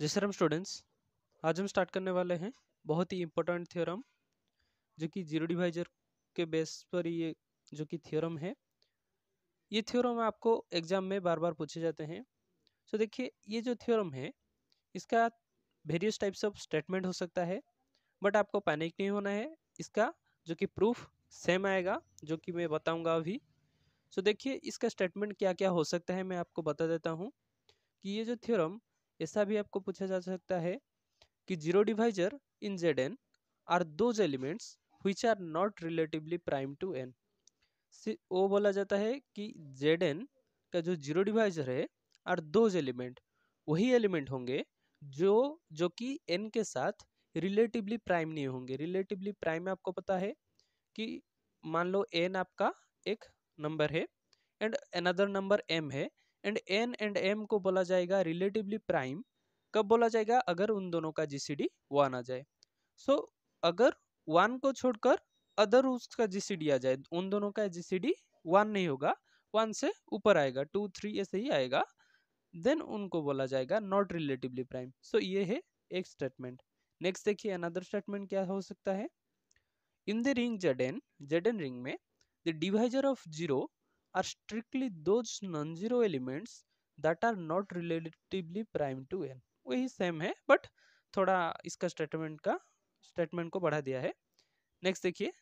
जी sir हम students आज हम स्टार्ट करने वाले हैं बहुत ही इम्पोर्टेंट थ्योरम जो कि जीरो डिवाइजर के बेस पर ये जो कि थ्योरम है ये थ्योरम आपको एग्जाम में बार बार पूछे जाते हैं सो so, देखिए ये जो थ्योरम है इसका वेरियस टाइप्स ऑफ स्टेटमेंट हो सकता है बट आपको पैनिक नहीं होना है इसका जो कि प्रूफ सेम आएगा जो कि मैं बताऊँगा अभी सो so, देखिए इसका स्टेटमेंट क्या क्या हो सकता है मैं आपको बता देता हूँ कि ये जो थ्योरम ऐसा भी आपको पूछा जा सकता है कि zero divisor in Z N are those elements are not relatively prime to N से वो बोला जाता है कि जेड एन का जो जीरो डिवाइजर है आर दोज एलिमेंट वही एलिमेंट होंगे जो जो कि एन के साथ रिलेटिवली प्राइम नहीं होंगे रिलेटिवली प्राइम में आपको पता है कि मान लो एन आपका एक नंबर है एंड अनदर नंबर एम है एंड एन एंड एम को बोला जाएगा रिलेटिवली प्राइम कब बोला जाएगा अगर उन दोनों का जी सी डी वन आ जाए सो so, अगर वन को छोड़कर अदर उसका जी सी डी आ जाए उन दोनों का जी सी डी वन नहीं होगा वन से ऊपर आएगा टू थ्री ऐसे ही आएगा देन उनको बोला जाएगा नॉट रिलेटिवली प्राइम सो ये है एक स्टेटमेंट नेक्स्ट देखिए अनदर स्टेटमेंट क्या हो सकता है in the ring Z N Z N ring में the divisor of zero are strictly those non-zero elements that are not relatively prime to n वही सेम है बट थोड़ा इसका स्टेटमेंट का स्टेटमेंट को बढ़ा दिया है नेक्स्ट देखिए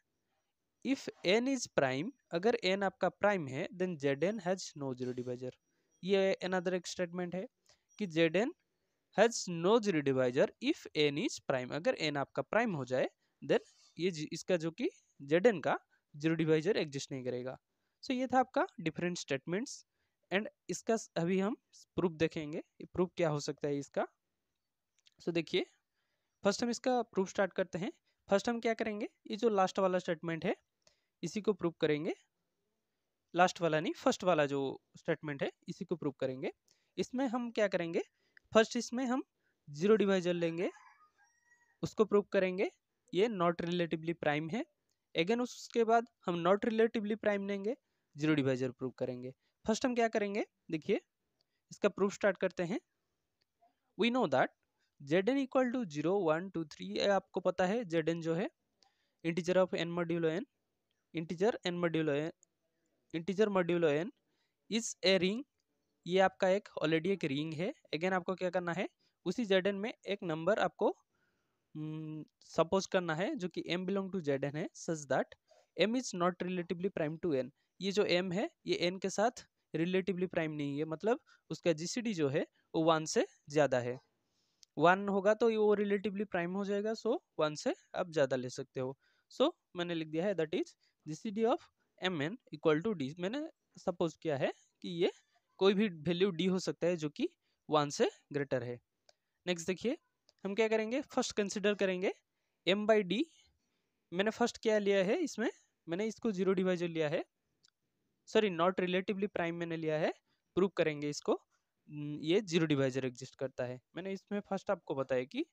इफ एन इज प्राइम अगर एन आपका प्राइम है then Z N has no zero divisor ये अनदर एक स्टेटमेंट है कि Z N has no zero divisor if N is prime अगर एन आपका प्राइम हो जाए देन ये इसका जो कि जेड एन का जीरो डिवाइजर एग्जिस्ट नहीं करेगा सो so, ये था आपका डिफरेंट स्टेटमेंट्स एंड इसका अभी हम प्रूफ देखेंगे प्रूफ क्या हो सकता है इसका सो so, देखिए फर्स्ट हम इसका प्रूफ स्टार्ट करते हैं फर्स्ट हम क्या करेंगे ये जो लास्ट वाला स्टेटमेंट है इसी को प्रूफ करेंगे लास्ट वाला नहीं फर्स्ट वाला जो स्टेटमेंट है इसी को प्रूफ करेंगे इसमें हम क्या करेंगे फर्स्ट इसमें हम जीरो डिवाइजर लेंगे उसको प्रूफ करेंगे ये नॉट रिलेटिवली प्राइम है अगेन उसके बाद हम नॉट रिलेटिवली प्राइम लेंगे जीरो डिवाइजर प्रूव करेंगे फर्स्ट हम क्या करेंगे देखिए इसका प्रूफ स्टार्ट करते हैं we know that Z N equal to zero one two three आपको पता है जेड एन जो है integer of N modulo N integer N modulo N integer modulo N is a ring ये आपका एक ऑलरेडी एक रिंग है अगेन आपको क्या करना है उसी जेड एन में एक नंबर आपको सपोज हम्म, करना है जो कि M belong to Z N है such that M is not relatively prime to N ये जो एम है ये एन के साथ रिलेटिवली प्राइम नहीं है मतलब उसका जीसीडी जो है वो वन से ज़्यादा है वन होगा तो वो रिलेटिवली प्राइम हो जाएगा सो वन से आप ज़्यादा ले सकते हो सो मैंने लिख दिया है that is D of M N equal to D मैंने सपोज किया है कि ये कोई भी वैल्यू डी हो सकता है जो कि वन से ग्रेटर है नेक्स्ट देखिए हम क्या करेंगे फर्स्ट कंसिडर करेंगे एम बाई डी मैंने फर्स्ट क्या लिया है इसमें मैंने इसको जीरो डिवाइजर लिया है सॉरी नॉट रिलेटिवली प्राइम मैंने लिया है प्रूव करेंगे इसको ये जीरो डिवाइजर एग्जिस्ट करता है मैंने इसमें फर्स्ट आपको बताया कि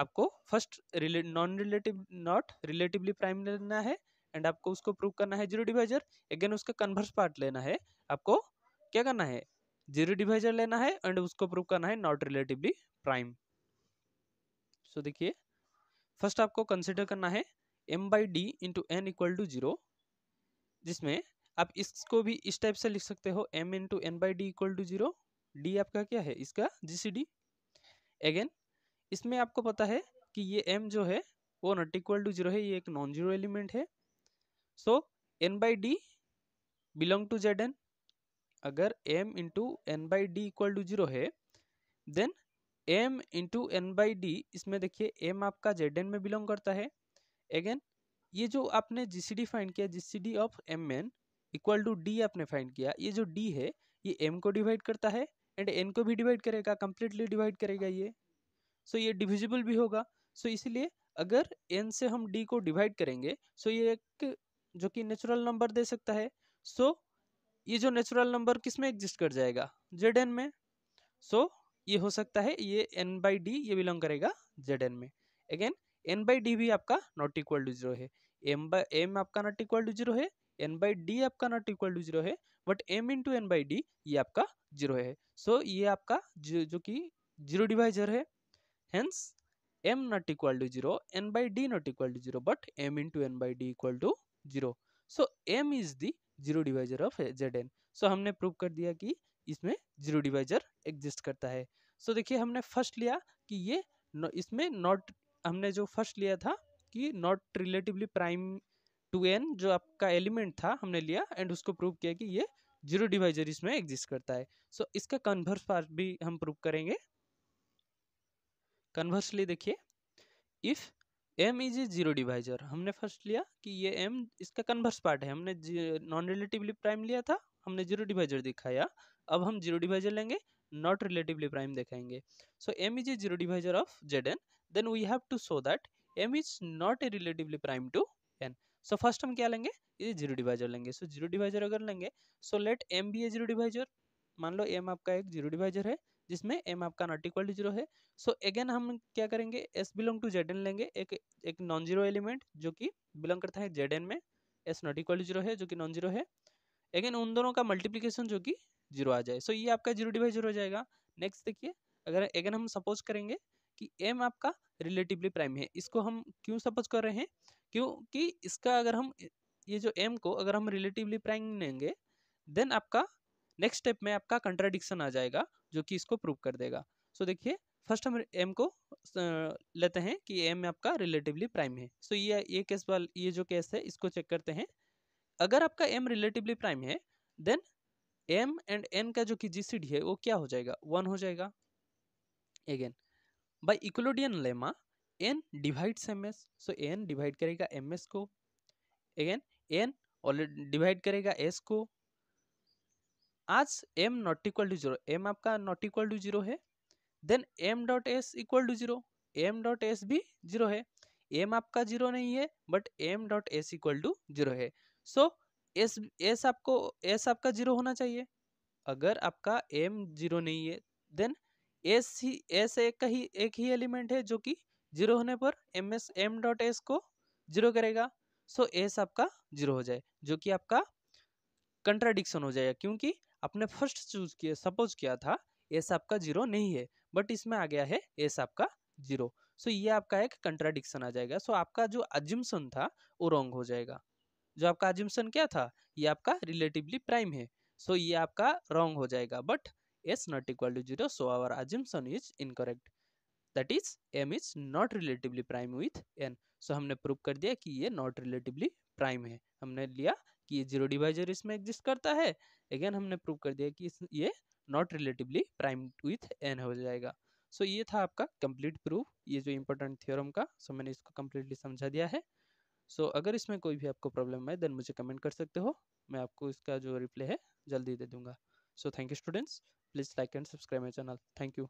आपको फर्स्ट रिले non relative not relatively prime लेना है एंड आपको उसको प्रूव करना है जीरो डिवाइजर अगेन उसका कन्वर्स पार्ट लेना है आपको क्या करना है जीरो डिवाइजर लेना है एंड उसको प्रूव करना है नॉट रिलेटिवली प्राइम सो देखिए फर्स्ट आपको कंसिडर करना है M by D into N equal to zero जिसमें आप इसको भी इस टाइप से लिख सकते हो M into N by D equal to zero D आपका क्या है इसका जी सी डी अगेन इसमें आपको पता है कि ये एम जो है वो नॉट इक्वल टू जीरो है ये एक नॉन जीरो एलिमेंट है so N by D belong to Z N अगर M into N by D equal to zero है then M into N by D इसमें देखिए एम आपका जेड एन में बिलोंग करता है अगेन ये जो आपने जी सी डी फाइंड किया G C D of M N equal to D आपने फाइंड किया ये जो डी है ये एम को डिवाइड करता है एंड एन को भी डिवाइड करेगा कम्प्लीटली डिवाइड करेगा ये सो so, ये डिविजिबल भी होगा सो so, इसीलिए अगर एन से हम डी को डिवाइड करेंगे सो so ये एक जो कि नेचुरल नंबर दे सकता है सो so, ये जो नेचुरल नंबर किस में एग्जिस्ट कर जाएगा जेड एन में सो so, ये हो सकता है ये एन बाई डी ये बिलोंग करेगा जेड एन में अगेन एन बाई डी भी आपका नॉट इक्वल टू जीरो है एम बाई एम आपका नॉट इक्वल टू जीरो है एन बाई डी आपका नॉट इक्वल टू जीरो है but M into N by D ये आपका जीरो है सो so, ये आपका जो, जो कि जीरो डिवाइजर है hence M not equal to zero N by D not equal to zero but M into N by D equal to zero so M is the zero divisor of Z N so हमने prove कर दिया कि इसमें zero divisor exist करता है so so, देखिए हमने first लिया कि ये इसमें नॉट हमने जो फर्स्ट लिया था कि not relatively prime to N जो आपका एलिमेंट था हमने लिया एंड उसको प्रूव किया कि ये जीरो डिवाइजर इसमें एग्जिस्ट करता है सो so, इसका कन्वर्स पार्ट भी हम प्रूव करेंगे कन्वर्सली देखिए if M is a zero divisor हमने फर्स्ट लिया कि ये एम इसका कन्वर्स पार्ट है हमने नॉन रिलेटिवली प्राइम लिया था हमने जीरो डिवाइजर दिखाया अब हम जीरो डिवाइजर लेंगे नॉट रिलेटिवली प्राइम दिखाएंगे so M is a zero divisor of Z N then we have to show that M is not a relatively prime to N so first हम क्या लेंगे ये zero divisor लेंगे so zero divisor अगर लेंगे so let M be a zero divisor मान लो M आपका एक जीरो डिवाइजर है जिसमें एम आपका नॉट इक्वल टू जीरो है सो so, अगेन हम क्या करेंगे S belong to Z N लेंगे एक एक नॉन जीरो एलिमेंट जो कि बिलोंग करता है जेड एन में S not equal to zero है जो कि नॉन जीरो है अगेन उन दोनों का मल्टीप्लीकेशन जो कि जीरो आ जाए सो so, ये आपका जीरो डिवाइजर हो जाएगा नेक्स्ट देखिए अगर अगेन हम सपोज करेंगे कि एम आपका रिलेटिवली प्राइम है इसको हम क्यों सपोज कर रहे हैं क्योंकि इसका अगर हम ये जो एम को अगर हम रिलेटिवली प्राइम लेंगे देन आपका नेक्स्ट स्टेप में आपका कंट्राडिक्शन आ जाएगा जो कि इसको प्रूव कर देगा सो so, देखिए फर्स्ट हम एम को लेते हैं कि एम आपका रिलेटिवली प्राइम है सो so, ये ये केस वाल ये जो केस है इसको चेक करते हैं अगर आपका एम रिलेटिवली प्राइम है देन एम एंड एन का जो कि जीसीडी है वो क्या हो जाएगा वन हो जाएगा again by Euclidean lemma N divides M S so N divide करेगा एम एस को अगेन एन ऑलरेडी डिवाइड करेगा एस को आज M not equal to zero M आपका नॉट इक्वल टू जीरो है then M dot S equal to zero M dot S भी zero है M आपका जीरो नहीं है but M dot S equal to zero है सो एस एस आपको S आपका जीरो होना चाहिए अगर आपका एम जीरो नहीं है देन एस ही एस एक ही एक ही एलिमेंट है जो कि जीरो होने पर M S M dot S को जीरो करेगा सो एस आपका जीरो हो जाए जो कि आपका कंट्राडिक्शन हो जाएगा क्योंकि आपने फर्स्ट चूज किया सपोज किया था एस आपका जीरो नहीं है बट इसमें आ गया है एस आपका जीरो सो ये आपका एक कंट्राडिक्शन आ जाएगा सो आपका जो अजिमसन था वो रॉन्ग हो जाएगा जो आपका अजिम्सन क्या था ये आपका रिलेटिवली प्राइम है सो ये आपका रॉन्ग हो जाएगा but S not equal to zero so our assumption is incorrect that is M is not relatively prime with N so हमने प्रूव कर दिया कि ये नॉट रिलेटिवली प्राइम है हमने लिया कि ये जीरो डिवाइजर इसमें एग्जिस्ट करता है अगेन हमने प्रूव कर दिया कि ये not relatively prime with N हो जाएगा सो so, ये था आपका कंप्लीट प्रूफ ये जो इंपॉर्टेंट थ्योरम का सो so मैंने इसको कम्प्लीटली समझा दिया है सो so, अगर इसमें कोई भी आपको प्रॉब्लम है देन मुझे कमेंट कर सकते हो मैं आपको इसका जो रिप्लाई है जल्दी दे दूंगा so thank you students please like and subscribe my channel thank you